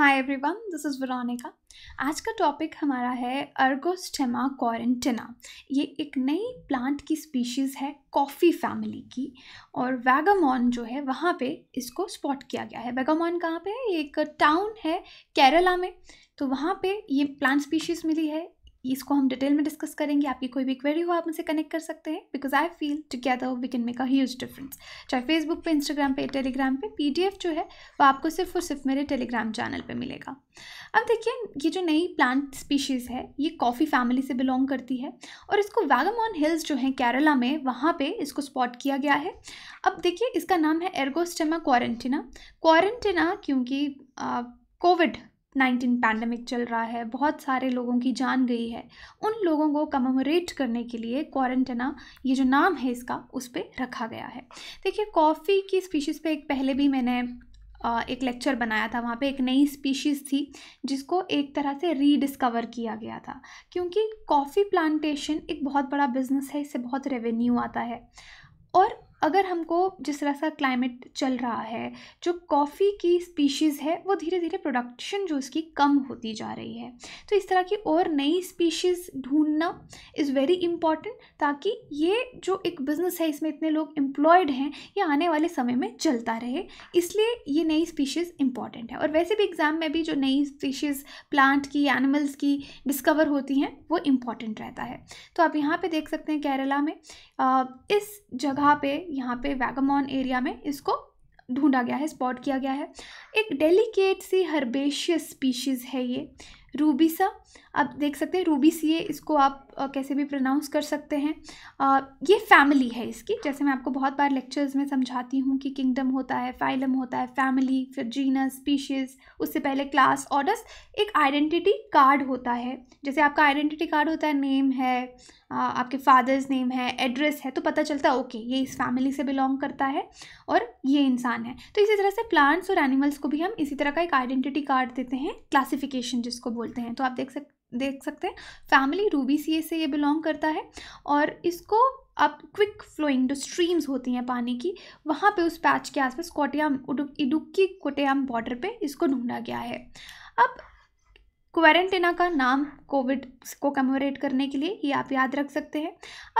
hi everyone this is Veronica आज का topic हमारा है अर्गोस्टेमा क्वारंटिना ये एक नई प्लांट की स्पीशीज़ है कॉफ़ी फैमिली की और वैगामॉन जो है वहाँ पे इसको स्पॉट किया गया है वैगामॉन कहाँ पे है ये एक टाउन है केरला में तो वहाँ पे ये प्लांट स्पीशीज़ मिली है इसको हम डिटेल में डिस्कस करेंगे आपकी कोई भी क्वेरी हो आप मुझसे कनेक्ट कर सकते हैं because I feel together we can make a huge difference चाहे फेसबुक पे इंस्टाग्राम पे टेलीग्राम पे पीडीएफ जो है वो आपको सिर्फ और सिर्फ मेरे टेलीग्राम चैनल पे मिलेगा अब देखिए ये जो नई प्लांट स्पीशीज़ है ये कॉफ़ी फैमिली से बिलोंग करती है और इसको वैगमॉन हिल्स जो है केरला में वहाँ पर इसको स्पॉट किया गया है अब देखिए इसका नाम है एर्गोस्टेमा क्वारंटिना क्वारंटिना क्योंकि कोविड नाइन्टीन पैंडमिक चल रहा है बहुत सारे लोगों की जान गई है उन लोगों को कमोमोरेट करने के लिए क्वारंटना ये जो नाम है इसका उस पर रखा गया है देखिए कॉफ़ी की स्पीशीज़ पे एक पहले भी मैंने एक लेक्चर बनाया था वहाँ पे एक नई स्पीशीज़ थी जिसको एक तरह से रीडिस्कवर किया गया था क्योंकि कॉफ़ी प्लांटेशन एक बहुत बड़ा बिजनेस है इससे बहुत रेवेन्यू आता है और अगर हमको जिस तरह सा क्लाइमेट चल रहा है जो कॉफ़ी की स्पीशीज़ है वो धीरे धीरे प्रोडक्शन जो उसकी कम होती जा रही है तो इस तरह की और नई स्पीशीज़ ढूंढना इज़ वेरी इम्पॉर्टेंट ताकि ये जो एक बिज़नेस है इसमें इतने लोग एम्प्लॉयड हैं ये आने वाले समय में चलता रहे इसलिए ये नई स्पीशीज़ इम्पॉर्टेंट है और वैसे भी एग्ज़ाम में भी जो नई स्पीशीज़ प्लांट की एनिमल्स की डिस्कवर होती हैं वो इम्पॉर्टेंट रहता है तो आप यहाँ पर देख सकते हैं केरला में इस जगह पर यहाँ पे वैगमॉन एरिया में इसको ढूंढा गया है स्पॉट किया गया है एक डेलिकेट सी हर्बेशियस स्पीशीज़ है ये सा आप देख सकते हैं रूबीसी इसको आप कैसे भी प्रोनाउंस कर सकते हैं ये फैमिली है इसकी जैसे मैं आपको बहुत बार लेक्चर्स में समझाती हूँ कि किंगडम होता है फाइलम होता है फैमिली फिर जीनस स्पीशीज़ उससे पहले क्लास ऑर्डर्स एक आइडेंटिटी कार्ड होता है जैसे आपका आइडेंटिटी कार्ड होता है नेम है आपके फादर्स नेम है एड्रेस है तो पता चलता है ओके ये इस फैमिली से बिलोंग करता है और ये इंसान है तो इसी तरह से प्लांट्स और एनिमल्स को भी हम इसी तरह का एक आइडेंटिटी कार्ड देते हैं क्लासिफिकेशन जिसको बोलते हैं तो आप देख सक देख सकते हैं फैमिली रूबीसीए से ये बिलोंग करता है और इसको अब क्विक फ्लोइंग जो स्ट्रीम्स होती हैं पानी की वहाँ पे उस पैच के आसपास कोटियाम इडुक्की कोटियाम बॉर्डर पे इसको ढूंढा गया है अब क्वारंटीना का नाम कोविड को कमोरेट करने के लिए ये आप याद रख सकते हैं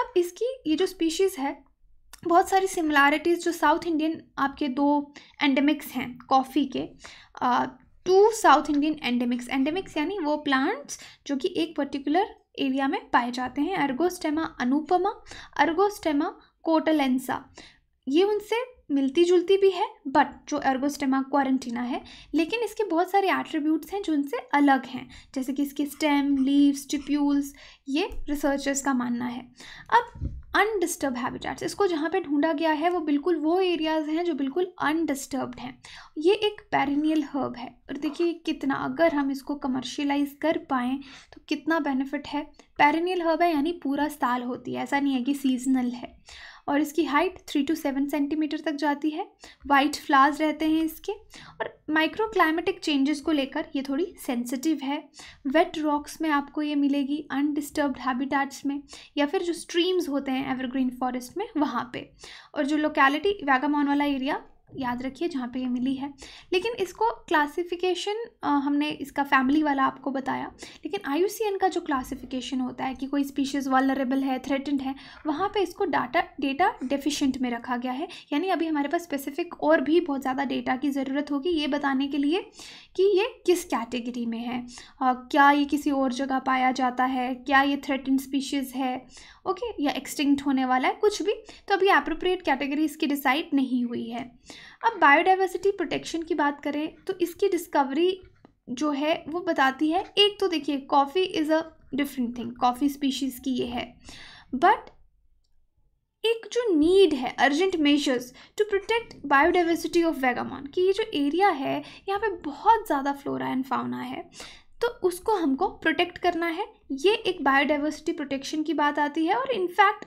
अब इसकी ये जो स्पीशीज़ है बहुत सारी सिमिलैरिटीज़ जो साउथ इंडियन आपके दो एंडेमिक्स हैं कॉफ़ी के two South Indian endemics endemics यानी वो प्लांट्स जो कि एक पर्टिकुलर एरिया में पाए जाते हैं अर्गोस्टेमा अनुपमा अर्गोस्टेमा कोटलेंसा ये उनसे मिलती जुलती भी है बट जो एर्गोस्टेमा क्वारंटीना है लेकिन इसके बहुत सारे एट्रीब्यूट्स हैं जो उनसे अलग हैं जैसे कि इसके स्टेम लीव्स टिप्यूल्स ये रिसर्चर्स का मानना है अब अनडिस्टर्ब हैबिटेट्स इसको जहाँ पे ढूंढा गया है वो बिल्कुल वो एरियाज़ हैं जो बिल्कुल अनडिस्टर्ब्ड हैं ये एक पेरिनियल हर्ब है और देखिए कितना अगर हम इसको कमर्शलाइज कर पाएँ तो कितना बेनिफिट है पेरिनियल हर्ब है यानी पूरा साल होती है ऐसा नहीं है कि सीजनल है और इसकी height three to seven centimetre तक जाती है वाइट फ्लावर्स रहते हैं इसके और माइक्रो क्लाइमेटिक चेंजेस को लेकर ये थोड़ी सेंसिटिव है वेट रॉक्स में आपको ये मिलेगी अनडिस्टर्ब्ड हैबिटेट्स में या फिर जो स्ट्रीम्स होते हैं हैं एवरग्रीन फॉरेस्ट में वहाँ पे और जो लोकेलिटी वैगामॉन वाला एरिया याद रखिए जहाँ पे ये मिली है लेकिन इसको क्लासिफिकेशन हमने इसका फैमिली वाला आपको बताया लेकिन आई का जो क्लासिफिकेशन होता है कि कोई स्पीशीज़ वालरेबल है थ्रेटेंड है वहाँ पे इसको डाटा डेटा डेफिशिएंट में रखा गया है यानी अभी हमारे पास स्पेसिफिक और भी बहुत ज़्यादा डेटा की ज़रूरत होगी ये बताने के लिए कि ये किस कैटेगरी में है आ, क्या ये किसी और जगह पाया जाता है क्या ये थ्रेटेंड स्पीशीज़ है ओके या एक्सटिंक्ट होने वाला है कुछ भी तो अभी अप्रोप्रिएट कैटेगरी इसकी डिसाइड नहीं हुई है अब बायोडाइवर्सिटी प्रोटेक्शन की बात करें तो इसकी डिस्कवरी जो है वो बताती है एक तो देखिए coffee is a different thing coffee species की ये है बट एक जो नीड है urgent measures to protect biodiversity of Vagamon कि ये जो एरिया है यहाँ पे बहुत ज़्यादा फ्लोरा एंड फाउना है तो उसको हमको प्रोटेक्ट करना है ये एक बायोडाइवर्सिटी प्रोटेक्शन की बात आती है और इनफैक्ट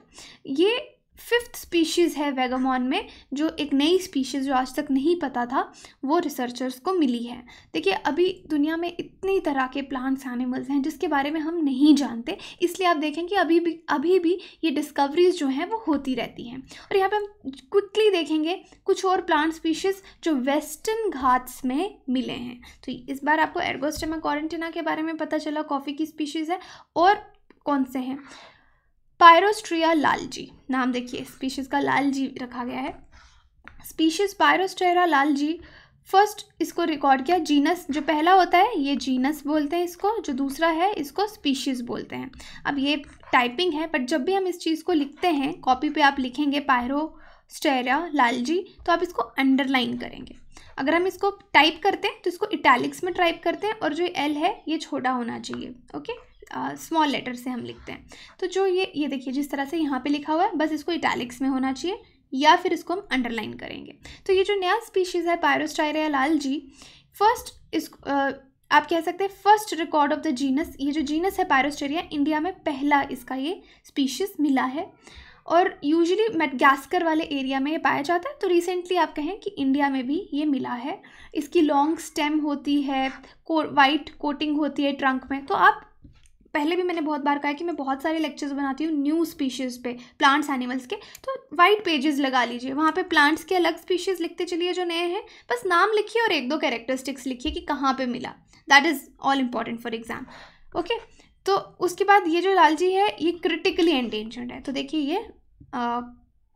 ये फिफ्थ स्पीशीज़ है वेगामॉन में जो एक नई स्पीशीज़ जो आज तक नहीं पता था वो रिसर्चर्स को मिली है देखिए अभी दुनिया में इतनी तरह के प्लांट्स एनिमल्स हैं जिसके बारे में हम नहीं जानते इसलिए आप देखें कि अभी भी अभी भी ये डिस्कवरीज जो हैं वो होती रहती हैं और यहाँ पे हम क्विकली देखेंगे कुछ और प्लांट स्पीशीज़ जो वेस्टर्न घाट्स में मिले हैं तो इस बार आपको एर्गोस्टेमा क्वारंटिना के बारे में पता चला कॉफ़ी की स्पीशीज़ है और कौन से हैं पायरोस्ट्रिया लाल जी नाम देखिए स्पीशीज़ का लाल जी रखा गया है स्पीशीज़ पायरोस्टेरा लाल जी फर्स्ट इसको रिकॉर्ड किया जीनस जो पहला होता है ये जीनस बोलते हैं इसको जो दूसरा है इसको स्पीशीज़ बोलते हैं अब ये टाइपिंग है बट जब भी हम इस चीज़ को लिखते हैं कॉपी पे आप लिखेंगे पायरो स्टेरा लाल जी तो आप इसको अंडरलाइन करेंगे अगर हम इसको टाइप करते हैं तो इसको इटैलिक्स में टाइप करते हैं और जो एल है ये छोटा होना चाहिए ओके स्मॉल लेटर से हम लिखते हैं तो जो ये ये देखिए जिस तरह से यहाँ पे लिखा हुआ है बस इसको इटैलिक्स में होना चाहिए या फिर इसको हम अंडरलाइन करेंगे तो ये जो नया स्पीशीज़ है पायरोस्टायरिया लाल जी फर्स्ट इस आप कह सकते हैं first record of the genus ये जो जीनस है पायरोस्टेरिया इंडिया में पहला इसका ये स्पीशीज़ मिला है और यूजुअली मेटगास्कर वाले एरिया में ये पाया जाता है तो रिसेंटली आप कहें कि इंडिया में भी ये मिला है इसकी लॉन्ग स्टेम होती है को वाइट कोटिंग होती है ट्रंक में तो आप पहले भी मैंने बहुत बार कहा कि मैं बहुत सारे लेक्चर्स बनाती हूँ न्यू स्पीशीज़ पे प्लांट्स एनिमल्स के तो वाइट पेजेस लगा लीजिए वहाँ पे प्लांट्स के अलग स्पीशीज़ लिखते चलिए जो नए हैं बस नाम लिखिए और एक दो कैरेक्टरिस्टिक्स लिखिए कि कहाँ पर मिला that is all important for exam okay तो उसके बाद ये जो लाल जी है ये क्रिटिकली एंडेंजर्ड है तो देखिए ये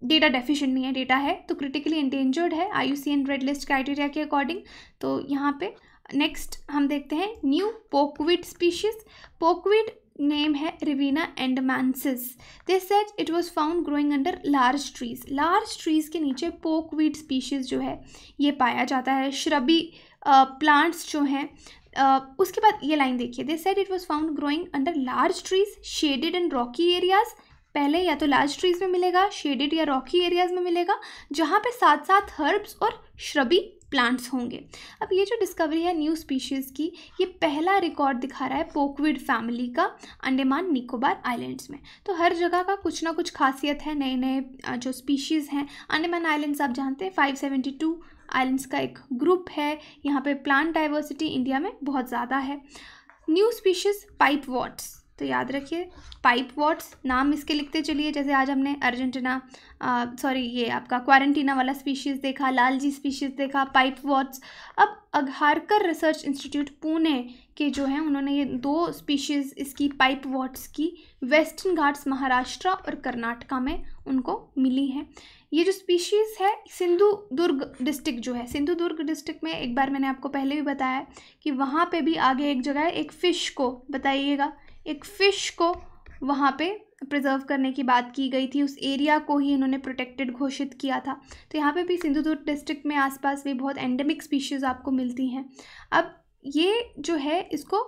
डेटा डेफिशिएंट नहीं है डेटा है तो क्रिटिकली एंडेंजर्ड है I U C N red list criteria के अकॉर्डिंग तो यहाँ पे नेक्स्ट हम देखते हैं new pokeweed species pokeweed name है रिवीना एंड मैंसिस this set it was found growing under large trees large trees के नीचे पोकवीड स्पीशीज जो है ये पाया जाता है श्रबी प्लांट्स जो हैं उसके बाद ये लाइन देखिए this set it was found growing under large trees shaded and rocky areas पहले या तो लार्ज ट्रीज में मिलेगा शेडेड या रॉकी एरियाज में मिलेगा जहाँ पे साथ साथ हर्ब्स और श्रबी प्लांट्स होंगे अब ये जो डिस्कवरी है न्यू स्पीशीज़ की ये पहला रिकॉर्ड दिखा रहा है पोकविड फैमिली का अंडमान निकोबार आइलैंड्स में तो हर जगह का कुछ ना कुछ खासियत है नए नए जो स्पीशीज़ हैं अंडमान आइलैंड्स आप जानते हैं फाइव सेवेंटी टू आइलैंड्स का एक ग्रुप है यहाँ पे प्लांट डाइवर्सिटी इंडिया में बहुत ज़्यादा है न्यू स्पीशीज़ पाइप वॉट्स तो याद रखिए पाइप वॉट्स नाम इसके लिखते चलिए जैसे आज हमने अर्जेंटीना सॉरी ये आपका क्वारंटीना वाला स्पीशीज़ देखा लाल जी स्पीशीज़ देखा पाइप वॉट्स अब अघारकर रिसर्च इंस्टीट्यूट पुणे के जो हैं उन्होंने ये दो स्पीशीज़ इसकी पाइप वॉट्स की वेस्टर्न घाट्स महाराष्ट्र और कर्नाटका में उनको मिली हैं ये जो स्पीशीज़ है सिंधु दुर्ग डिस्ट्रिक्ट जो है सिंधु दुर्ग डिस्ट्रिक्ट में एक बार मैंने आपको पहले भी बताया कि वहाँ पे भी आगे एक जगह है एक फ़िश को बताइएगा एक फ़िश को वहाँ पे प्रिजर्व करने की बात की गई थी उस एरिया को ही इन्होंने प्रोटेक्टेड घोषित किया था तो यहाँ पे भी सिंधुदुर्ग डिस्ट्रिक्ट में आसपास भी बहुत एंडेमिक स्पीशीज़ आपको मिलती हैं अब ये जो है इसको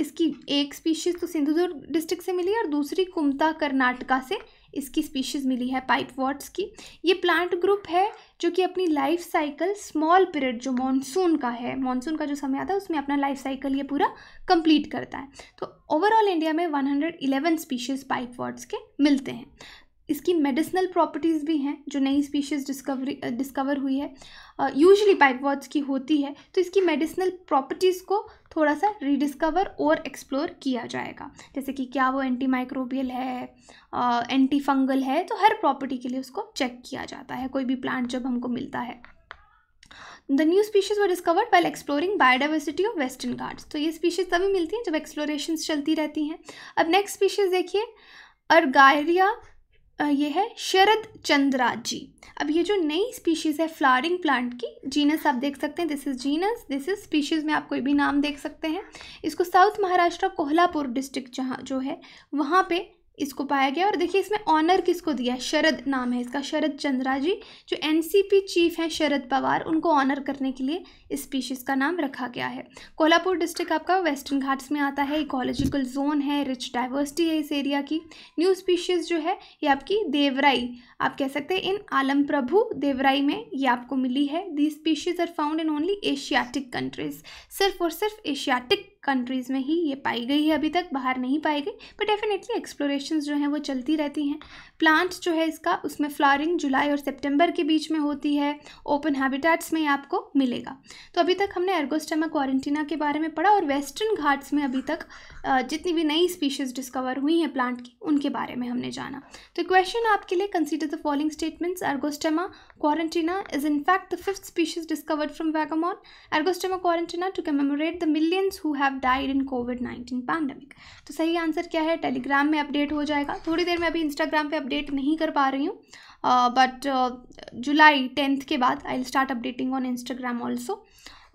इसकी एक स्पीशीज़ तो सिंधुदुर्ग डिस्ट्रिक्ट से मिली और दूसरी कुमता कर्नाटका से इसकी स्पीशीज़ मिली है पाइप वॉट्स की ये प्लांट ग्रुप है जो कि अपनी लाइफ साइकिल स्मॉल पीरियड जो मानसून का है मानसून का जो समय आता है उसमें अपना लाइफ साइकिल ये पूरा कंप्लीट करता है तो ओवरऑल इंडिया में 111 स्पीशीज़ पाइप वॉट्स के मिलते हैं इसकी मेडिसिनल प्रॉपर्टीज़ भी हैं जो नई स्पीशीज़ डिस्कवरी डिस्कवर हुई है यूजली पाइपवॉट्स की होती है तो इसकी मेडिसिनल प्रॉपर्टीज़ को थोड़ा सा रीडिस्कवर और एक्सप्लोर किया जाएगा जैसे कि क्या वो एंटी माइक्रोबियल है एंटी फंगल है तो हर प्रॉपर्टी के लिए उसको चेक किया जाता है कोई भी प्लांट जब हमको मिलता है the new species were discovered well exploring biodiversity of Western Ghats तो ये स्पीशीज़ तभी मिलती हैं जब एक्सप्लोरेशन चलती रहती हैं अब नेक्स्ट स्पीशीज़ देखिए अर्गायरिया ये है शरद चंद्रा जी अब ये जो नई स्पीशीज़ है फ्लावरिंग प्लांट की जीनस आप देख सकते हैं this is genus this is species में आप कोई भी नाम देख सकते हैं इसको साउथ महाराष्ट्र कोल्हापुर डिस्ट्रिक्ट जहाँ जो है वहाँ पे इसको पाया गया और देखिए इसमें ऑनर किसको दिया है शरद नाम है इसका शरद चंद्रा जी जो एनसीपी चीफ हैं शरद पवार उनको ऑनर करने के लिए इस स्पीशीज़ का नाम रखा गया है कोल्हापुर डिस्ट्रिक्ट आपका वेस्टर्न घाट्स में आता है इकोलॉजिकल जोन है रिच डाइवर्सिटी है इस एरिया की न्यू स्पीशीज़ जो है ये आपकी देवराई आप कह सकते हैं इन आलम प्रभु देवराई में ये आपको मिली है the species are found in only asiatic countries सिर्फ और सिर्फ एशियाटिक कंट्रीज़ में ही ये पाई गई है अभी तक बाहर नहीं पाई गई बट डेफिनेटली एक्सप्लोरेशन जो हैं वो चलती रहती हैं प्लांट जो है इसका उसमें फ्लॉरिंग जुलाई और सितंबर के बीच में होती है ओपन हैबिटेट्स में आपको मिलेगा तो अभी तक हमने एर्गोस्टमा क्वारंटीना के बारे में पढ़ा और वेस्टर्न घाट्स में अभी तक जितनी भी नई स्पीशीज़ डिस्कवर हुई हैं प्लांट की उनके बारे में हमने जाना तो क्वेश्चन आपके लिए कंसिडर द फॉलोइंग स्टेटमेंट्स एर्गोस्टेमा क्वारंटीना is in fact the fifth species discovered from Vagamon एर्गोस्टेमा क्वारंटीना to commemorate the millions who have have died in COVID nineteen pandemic तो सही आंसर क्या है टेलीग्राम में अपडेट हो जाएगा थोड़ी देर में अभी इंस्टाग्राम पे अपडेट नहीं कर पा रही हूँ बट जुलाई टेंथ के बाद I start updating on Instagram also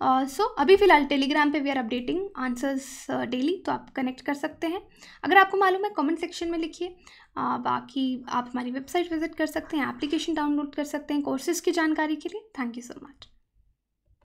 so uh, so, अभी फ़िलहाल टेलीग्राम पे we are updating answers daily तो आप कनेक्ट कर सकते हैं अगर आपको मालूम है कमेंट सेक्शन में लिखिए uh, बाकी आप हमारी वेबसाइट विज़िट कर सकते हैं एप्लीकेशन डाउनलोड कर सकते हैं कोर्सेज़ की जानकारी के लिए थैंक यू सो मच